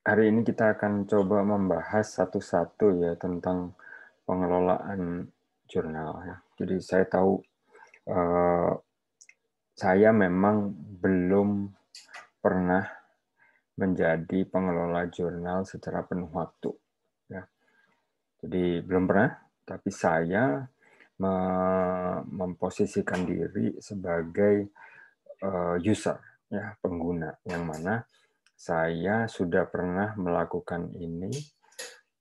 hari ini kita akan coba membahas satu-satu ya tentang pengelolaan jurnal. Ya. Jadi saya tahu eh, saya memang belum pernah menjadi pengelola jurnal secara penuh waktu. Ya. Jadi belum pernah, tapi saya memposisikan diri sebagai eh, user, ya pengguna yang mana saya sudah pernah melakukan ini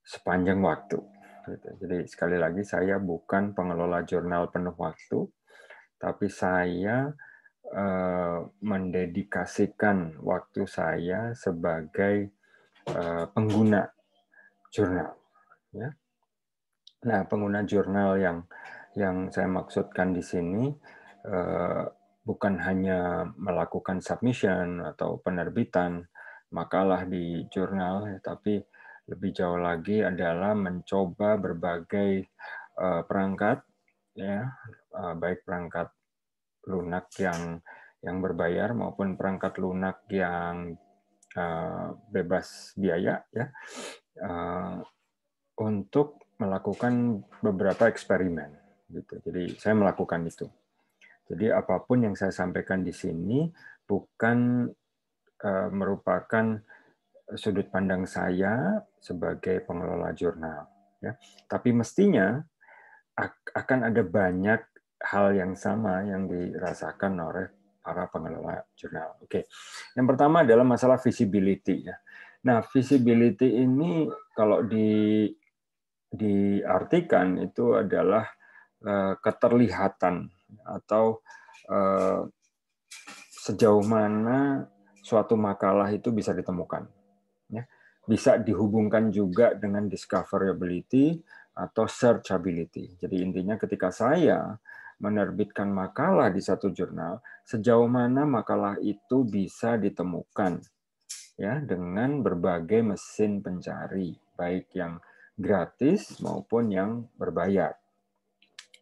sepanjang waktu. Gitu. Jadi sekali lagi saya bukan pengelola jurnal penuh waktu, tapi saya eh, mendedikasikan waktu saya sebagai eh, pengguna jurnal. Ya. Nah, pengguna jurnal yang yang saya maksudkan di sini eh, bukan hanya melakukan submission atau penerbitan, makalah di jurnal, ya, tapi lebih jauh lagi adalah mencoba berbagai eh, perangkat, ya, eh, baik perangkat lunak yang yang berbayar maupun perangkat lunak yang eh, bebas biaya, ya, untuk melakukan beberapa eksperimen. Gitu. Jadi saya melakukan itu. Jadi apapun yang saya sampaikan di sini bukan Eh, merupakan sudut pandang saya sebagai pengelola jurnal. Ya. Tapi mestinya akan ada banyak hal yang sama yang dirasakan oleh para pengelola jurnal. Oke, yang pertama adalah masalah visibility. Ya. Nah, visibility ini kalau di diartikan itu adalah eh, keterlihatan atau eh, sejauh mana suatu makalah itu bisa ditemukan. Ya. Bisa dihubungkan juga dengan discoverability atau searchability. Jadi intinya ketika saya menerbitkan makalah di satu jurnal, sejauh mana makalah itu bisa ditemukan ya dengan berbagai mesin pencari, baik yang gratis maupun yang berbayar.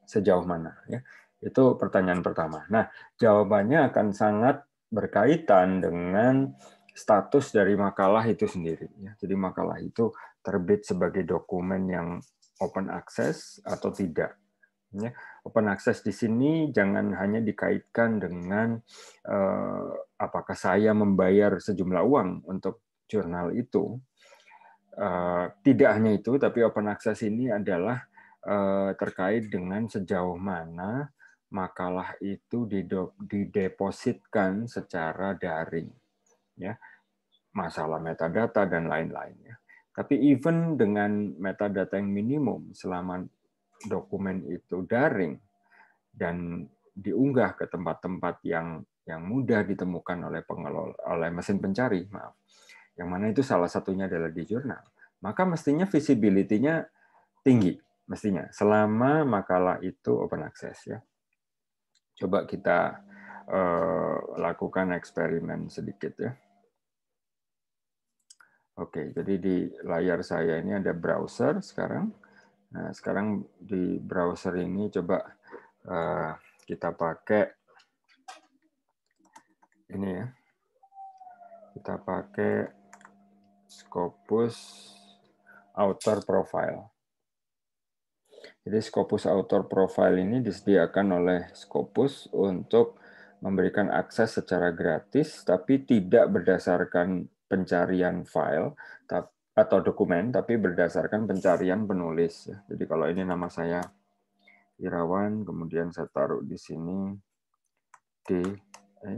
Sejauh mana ya? Itu pertanyaan pertama. Nah, jawabannya akan sangat berkaitan dengan status dari makalah itu sendiri. Ya. Jadi makalah itu terbit sebagai dokumen yang open access atau tidak. Ya. Open access di sini jangan hanya dikaitkan dengan eh, apakah saya membayar sejumlah uang untuk jurnal itu. Eh, tidak hanya itu, tapi open access ini adalah eh, terkait dengan sejauh mana makalah itu didepositkan secara daring. Ya, masalah metadata dan lain-lainnya. Tapi even dengan metadata yang minimum selama dokumen itu daring dan diunggah ke tempat-tempat yang yang mudah ditemukan oleh pengelola oleh mesin pencari, maaf. Yang mana itu salah satunya adalah di jurnal. Maka mestinya visibility-nya tinggi mestinya selama makalah itu open access ya. Coba kita uh, lakukan eksperimen sedikit ya. Oke, jadi di layar saya ini ada browser sekarang. Nah, sekarang di browser ini coba uh, kita pakai ini ya. Kita pakai Scopus Outer Profile. Jadi Scopus Author Profile ini disediakan oleh Scopus untuk memberikan akses secara gratis, tapi tidak berdasarkan pencarian file atau dokumen, tapi berdasarkan pencarian penulis. Jadi kalau ini nama saya Irawan, kemudian saya taruh di sini D. E.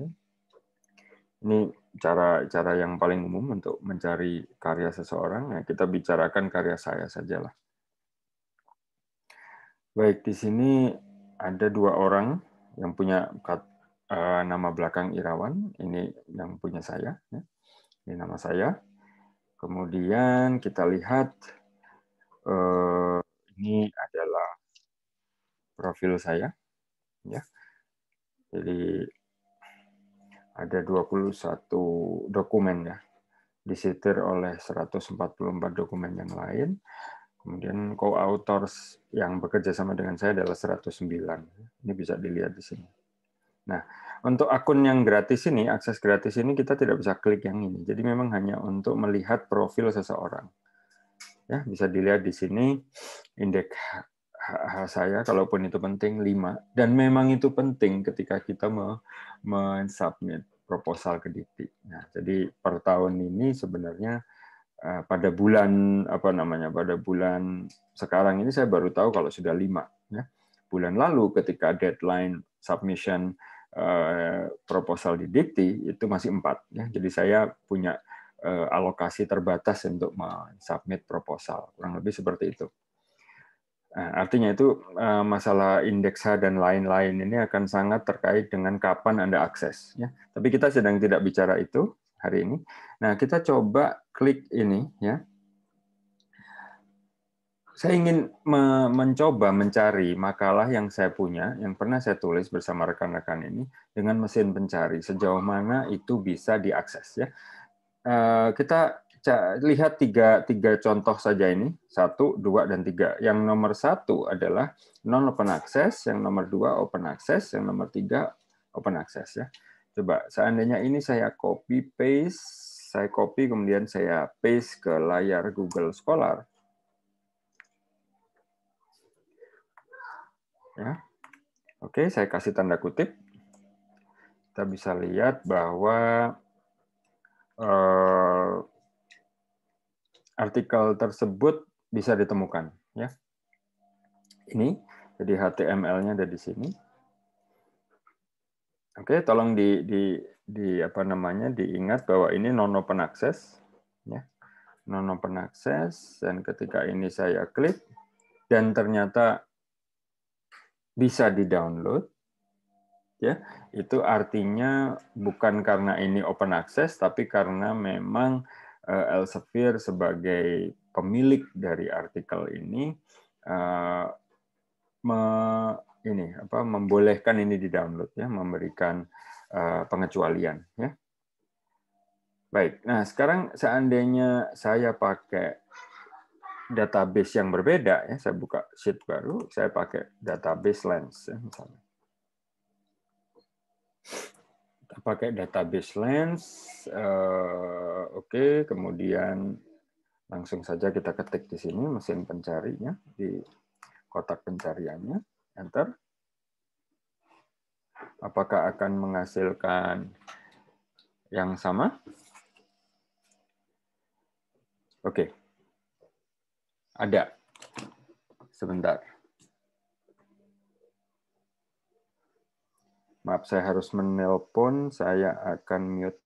Ini cara cara yang paling umum untuk mencari karya seseorang. Nah, kita bicarakan karya saya sajalah. Baik, di sini ada dua orang yang punya eh, nama belakang Irawan. Ini yang punya saya. Ya. Ini nama saya. Kemudian kita lihat eh, ini adalah profil saya. Ya. Jadi ada 21 dokumen ya disitir oleh 144 dokumen yang lain. Kemudian co-authors yang bekerja sama dengan saya adalah 109. Ini bisa dilihat di sini. Nah, untuk akun yang gratis ini, akses gratis ini kita tidak bisa klik yang ini. Jadi memang hanya untuk melihat profil seseorang. Ya, bisa dilihat di sini indeks saya kalaupun itu penting 5 dan memang itu penting ketika kita men-submit proposal ke DP. Nah, jadi per tahun ini sebenarnya Eh, pada bulan apa namanya pada bulan sekarang ini saya baru tahu kalau sudah lima ya. bulan lalu ketika deadline submission eh, proposal di Dikti itu masih empat ya. jadi saya punya eh, alokasi terbatas untuk submit proposal kurang lebih seperti itu artinya itu masalah indeks H dan lain-lain ini akan sangat terkait dengan kapan anda akses ya. tapi kita sedang tidak bicara itu hari ini nah kita coba klik ini ya. Saya ingin mencoba mencari makalah yang saya punya, yang pernah saya tulis bersama rekan-rekan ini dengan mesin pencari. Sejauh mana itu bisa diakses ya? Eh, kita lihat tiga, tiga contoh saja ini, satu, dua, dan tiga. Yang nomor satu adalah non open access, yang nomor dua open access, yang nomor tiga open access ya. Coba seandainya ini saya copy paste saya copy kemudian saya paste ke layar Google Scholar. Ya. Oke, saya kasih tanda kutip. Kita bisa lihat bahwa uh, artikel tersebut bisa ditemukan, ya. Ini jadi HTML-nya ada di sini. Oke, tolong di, di di apa namanya diingat bahwa ini non open access ya non open access dan ketika ini saya klik dan ternyata bisa di download ya itu artinya bukan karena ini open access tapi karena memang eh, Elsevier sebagai pemilik dari artikel ini eh, ini apa membolehkan ini di download ya memberikan Eh, pengecualian. Ya. Baik, nah sekarang seandainya saya pakai database yang berbeda, ya, saya buka sheet baru, saya pakai database lens. Ya, misalnya. Kita pakai database lens, uh, oke, okay. kemudian langsung saja kita ketik di sini mesin pencarinya, di kotak pencariannya, enter apakah akan menghasilkan yang sama? Oke. Okay. Ada. Sebentar. Maaf, saya harus menelpon. Saya akan mute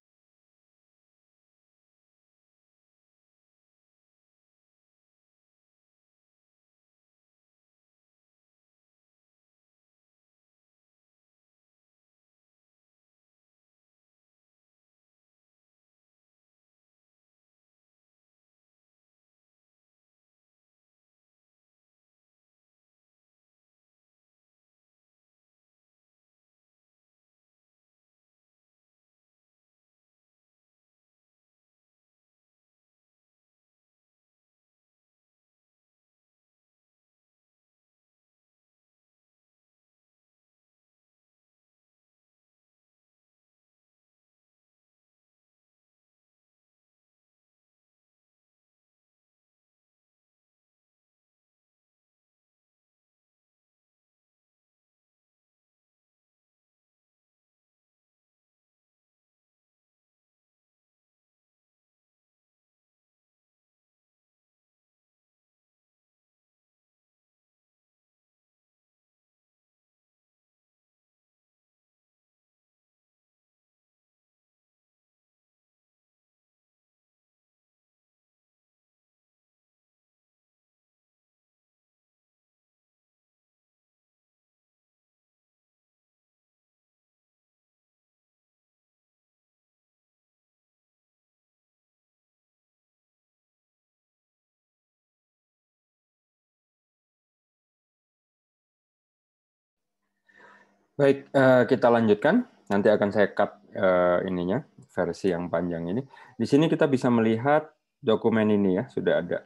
Baik, uh, kita lanjutkan. Nanti akan saya cut uh, ininya, versi yang panjang ini. Di sini kita bisa melihat dokumen ini ya, sudah ada.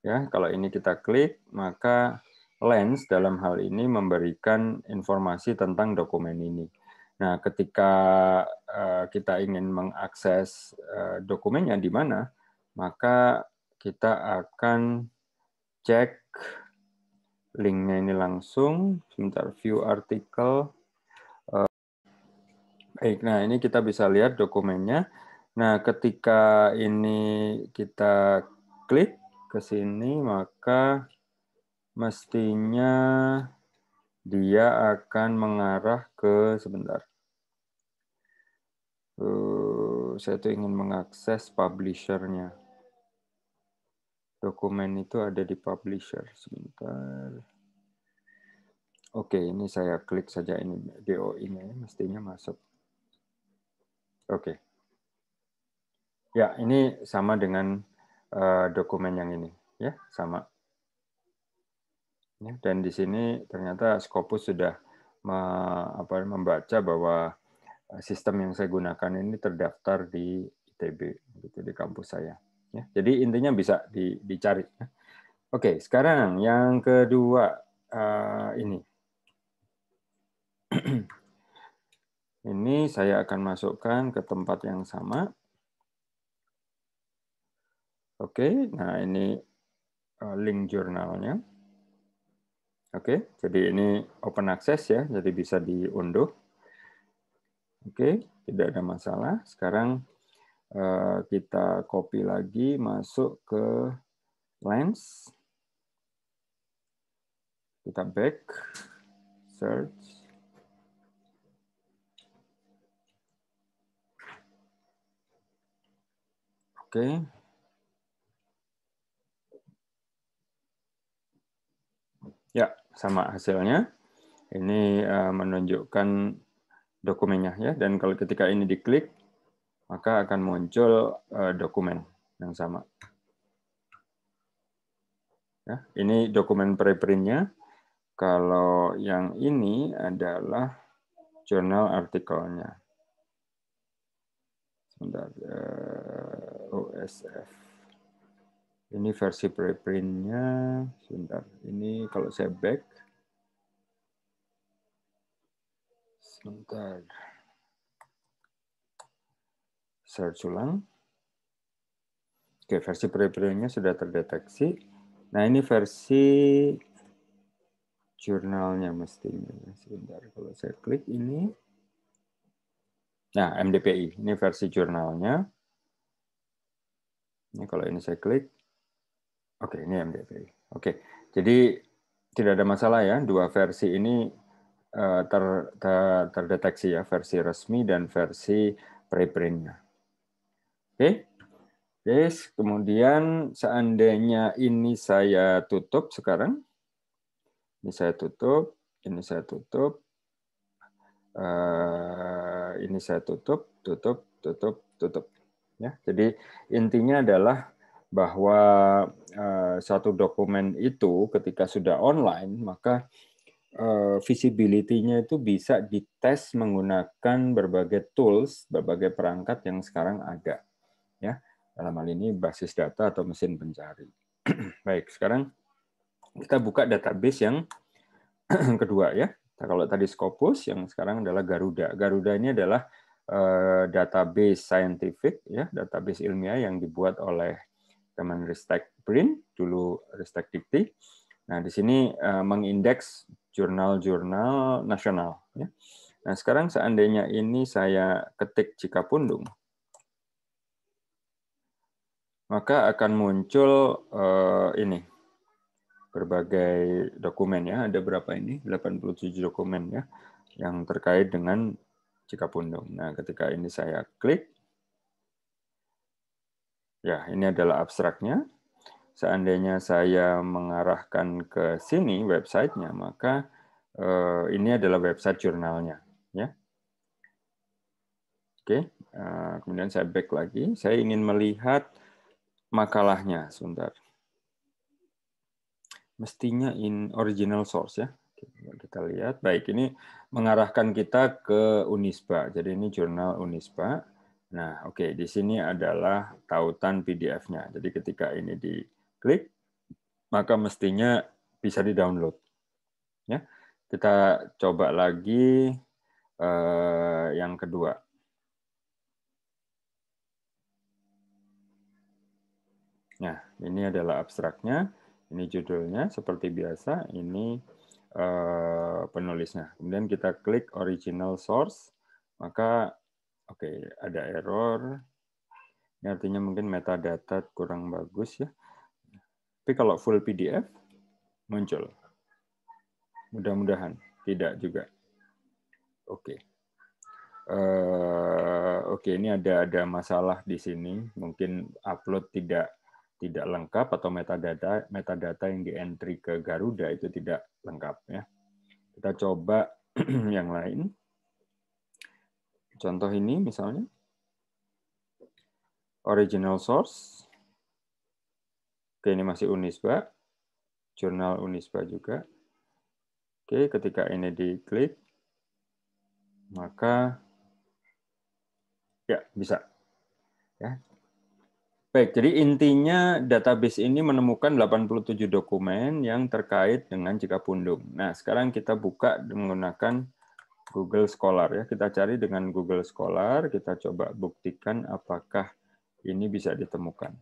Ya, kalau ini kita klik, maka Lens dalam hal ini memberikan informasi tentang dokumen ini. Nah, ketika eh, kita ingin mengakses dokumennya di mana, maka kita akan cek linknya ini langsung. Sebentar, view artikel. Eh, baik, nah ini kita bisa lihat dokumennya. Nah, ketika ini kita klik ke sini, maka mestinya dia akan mengarah ke sebentar. Uh, saya tuh ingin mengakses publishernya. Dokumen itu ada di publisher sebentar. Oke, ini saya klik saja ini DO ini mestinya masuk. Oke. Ya, ini sama dengan eh, dokumen yang ini, ya, sama. Ya, dan di sini ternyata Scopus sudah membaca bahwa eh, sistem yang saya gunakan ini terdaftar di ITB, gitu di kampus saya. Ya, jadi intinya bisa di, dicari. Ya. Oke, sekarang yang kedua uh, ini. ini saya akan masukkan ke tempat yang sama. Oke, nah ini eh, link jurnalnya. Oke, jadi ini open access ya, jadi bisa diunduh. Oke, tidak ada masalah. Sekarang Eh, kita copy lagi masuk ke lens kita back search oke ya sama hasilnya ini eh, menunjukkan dokumennya ya dan kalau ketika ini diklik maka akan muncul eh, dokumen yang sama. Ya, ini dokumen preprintnya. Kalau yang ini adalah jurnal artikelnya. Sebentar, eh, OSF. Ini versi preprintnya. Sebentar, ini kalau saya back. Sebentar search ulang. Oke, versi preview-nya sudah terdeteksi. Nah, ini versi jurnalnya mestinya. Sebentar, kalau saya klik ini. Nah, MDPI, ini versi jurnalnya. Ini kalau ini saya klik. Oke, ini MDPI. Oke, jadi tidak ada masalah ya, dua versi ini eh, ter, ter, terdeteksi ya, versi resmi dan versi preprintnya. Oke. Yes, kemudian seandainya ini saya tutup sekarang. Ini saya tutup, ini saya tutup. Uh, ini saya tutup, tutup, tutup, tutup. Ya, jadi intinya adalah bahwa uh, satu dokumen itu ketika sudah online maka uh, visibility-nya itu bisa dites menggunakan berbagai tools, berbagai perangkat yang sekarang ada dalam hal ini basis data atau mesin pencari. Baik, sekarang kita buka database yang kedua ya. Nah, kalau tadi Scopus, yang sekarang adalah Garuda. Garuda ini adalah eh, database scientific ya, database ilmiah yang dibuat oleh Kemenristek BRIN, dulu Ristek Dikti. Nah, di sini eh, mengindeks jurnal-jurnal nasional ya. Nah, sekarang seandainya ini saya ketik Cikapundung, maka akan muncul uh, ini berbagai dokumen ya. Ada berapa ini? 87 dokumen ya yang terkait dengan Cikapundung. Nah, ketika ini saya klik ya, ini adalah abstraknya. Seandainya saya mengarahkan ke sini websitenya, maka uh, ini adalah website jurnalnya, ya. Oke, eh, kemudian saya back lagi. Saya ingin melihat makalahnya sebentar. Mestinya in original source ya. Kita lihat. Baik, ini mengarahkan kita ke Unisba. Jadi ini jurnal Unisba. Nah, oke, okay, di sini adalah tautan PDF-nya. Jadi ketika ini diklik, maka mestinya bisa di-download. Ya. Kita coba lagi eh, yang kedua. Nah, ini adalah abstraknya, ini judulnya seperti biasa, ini uh, penulisnya. Kemudian kita klik original source, maka oke okay, ada error. Ini artinya mungkin metadata kurang bagus ya. Tapi kalau full PDF muncul. Mudah-mudahan tidak juga. Oke. Okay. Uh, eh, oke okay, ini ada ada masalah di sini mungkin upload tidak tidak lengkap atau metadata metadata yang dientry ke Garuda itu tidak lengkap ya. Kita coba yang lain. Contoh ini misalnya original source. Oke, ini masih Unisba. Jurnal Unisba juga. Oke, ketika ini diklik maka ya bisa. Ya, Baik, jadi intinya database ini menemukan 87 dokumen yang terkait dengan Cikapundung. Nah, sekarang kita buka menggunakan Google Scholar ya. Kita cari dengan Google Scholar, kita coba buktikan apakah ini bisa ditemukan.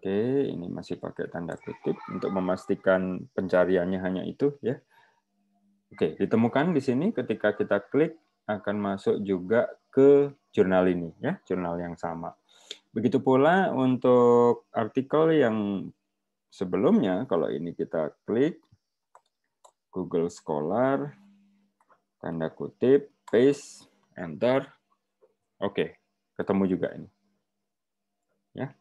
Oke, ini masih pakai tanda kutip untuk memastikan pencariannya hanya itu ya. Oke, ditemukan di sini ketika kita klik akan masuk juga ke jurnal ini ya, jurnal yang sama. Begitu pula untuk artikel yang sebelumnya kalau ini kita klik Google Scholar tanda kutip paste enter oke ketemu juga ini ya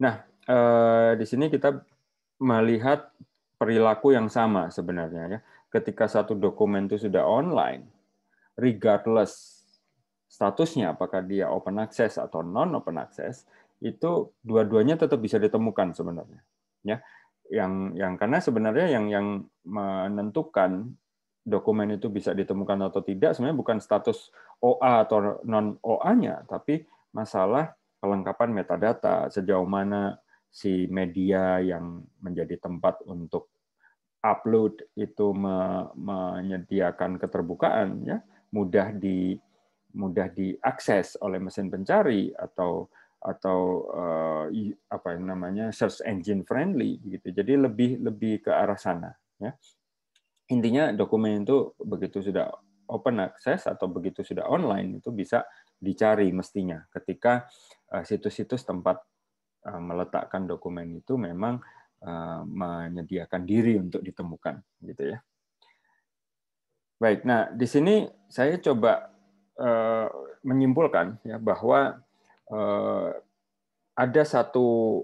nah eh, di sini kita melihat perilaku yang sama sebenarnya ya ketika satu dokumen itu sudah online regardless statusnya apakah dia open access atau non open access itu dua-duanya tetap bisa ditemukan sebenarnya ya yang yang karena sebenarnya yang yang menentukan dokumen itu bisa ditemukan atau tidak sebenarnya bukan status OA atau non OA-nya tapi masalah kelengkapan metadata sejauh mana si media yang menjadi tempat untuk upload itu menyediakan keterbukaan ya mudah di mudah diakses oleh mesin pencari atau atau eh, apa yang namanya search engine friendly gitu. Jadi lebih lebih ke arah sana ya. Intinya dokumen itu begitu sudah open access atau begitu sudah online itu bisa dicari mestinya ketika eh, situs-situs tempat eh, meletakkan dokumen itu memang menyediakan diri untuk ditemukan gitu ya. Baik, nah di sini saya coba eh, menyimpulkan ya bahwa eh, ada satu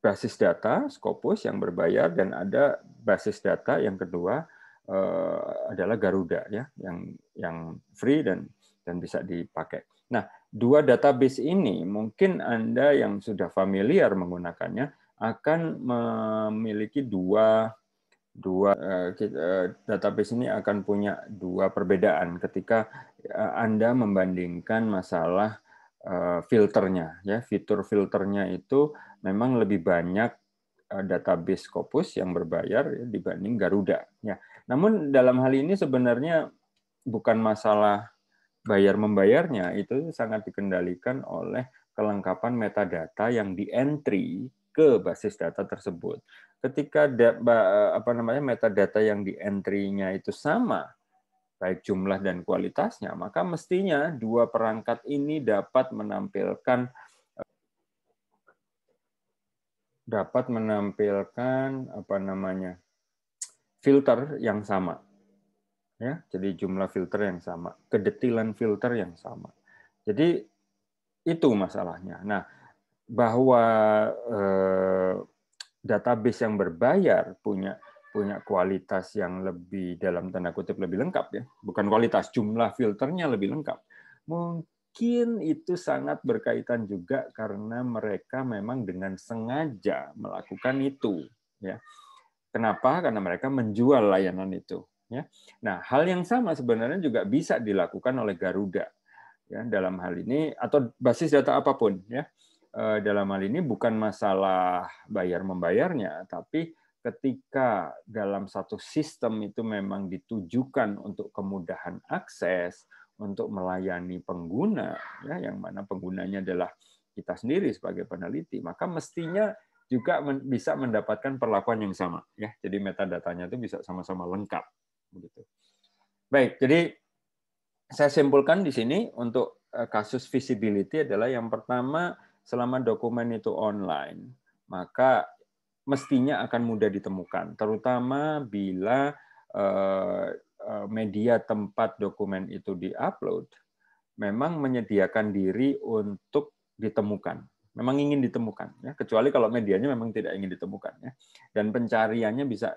basis data Scopus yang berbayar dan ada basis data yang kedua eh, adalah Garuda ya yang yang free dan dan bisa dipakai. Nah, dua database ini mungkin Anda yang sudah familiar menggunakannya akan memiliki dua dua eh, eh, database ini akan punya dua perbedaan ketika eh, Anda membandingkan masalah filternya ya fitur filternya itu memang lebih banyak database Scopus yang berbayar ya, dibanding Garuda ya. Namun dalam hal ini sebenarnya bukan masalah bayar membayarnya itu sangat dikendalikan oleh kelengkapan metadata yang di entry ke basis data tersebut. Ketika data eh, apa namanya metadata yang di entry-nya itu sama, baik jumlah dan kualitasnya, maka mestinya dua perangkat ini dapat menampilkan eh, dapat menampilkan apa namanya filter yang sama. Ya, jadi jumlah filter yang sama, kedetilan filter yang sama. Jadi itu masalahnya. Nah, bahwa eh, database yang berbayar punya punya kualitas yang lebih dalam tanda kutip lebih lengkap ya bukan kualitas jumlah filternya lebih lengkap mungkin itu sangat berkaitan juga karena mereka memang dengan sengaja melakukan itu ya kenapa karena mereka menjual layanan itu ya nah hal yang sama sebenarnya juga bisa dilakukan oleh Garuda ya dalam hal ini atau basis data apapun ya Eh, dalam hal ini bukan masalah bayar membayarnya, tapi ketika dalam satu sistem itu memang ditujukan untuk kemudahan akses, untuk melayani pengguna, ya, yang mana penggunanya adalah kita sendiri sebagai peneliti, maka mestinya juga bisa mendapatkan perlakuan yang sama, ya. Jadi metadatanya itu bisa sama-sama lengkap, begitu. Baik, jadi saya simpulkan di sini untuk eh, kasus visibility adalah yang pertama selama dokumen itu online, maka mestinya akan mudah ditemukan, terutama bila eh, eh, media tempat dokumen itu diupload memang menyediakan diri untuk ditemukan. Memang ingin ditemukan ya, kecuali kalau medianya memang tidak ingin ditemukan ya. Dan pencariannya bisa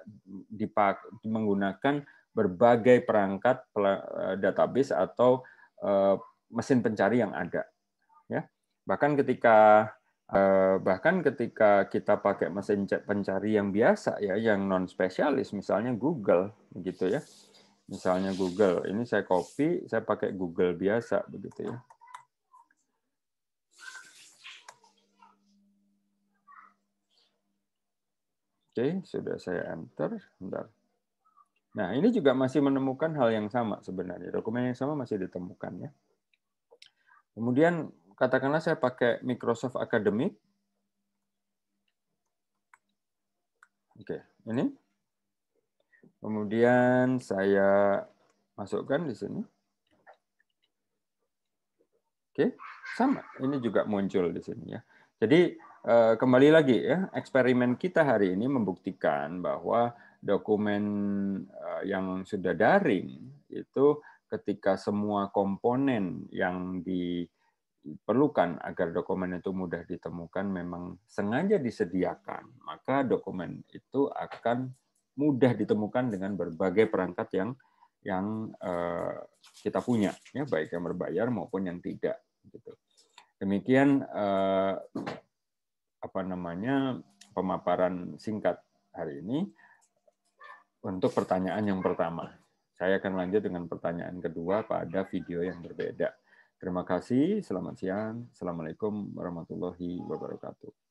dipak menggunakan berbagai perangkat eh, database atau mesin pencari yang ada ya. Bahkan ketika eh, bahkan ketika kita pakai mesin pencari yang biasa ya, yang non spesialis, misalnya Google, begitu ya. Misalnya Google, ini saya copy, saya pakai Google biasa, begitu ya. Oke, sudah saya enter, bentar. Nah, ini juga masih menemukan hal yang sama sebenarnya. Dokumen yang sama masih ditemukan ya. Kemudian katakanlah saya pakai Microsoft Academy. Oke, ini. Kemudian saya masukkan di sini. Oke, sama. Ini juga muncul di sini ya. Jadi eh, kembali lagi ya, eksperimen kita hari ini membuktikan bahwa dokumen eh, yang sudah daring itu ketika semua komponen yang di diperlukan agar dokumen itu mudah ditemukan memang sengaja disediakan, maka dokumen itu akan mudah ditemukan dengan berbagai perangkat yang yang eh, kita punya, ya baik yang berbayar maupun yang tidak. Gitu. Demikian eh, apa namanya pemaparan singkat hari ini untuk pertanyaan yang pertama. Saya akan lanjut dengan pertanyaan kedua pada video yang berbeda. Terima kasih. Selamat siang. Assalamualaikum warahmatullahi wabarakatuh.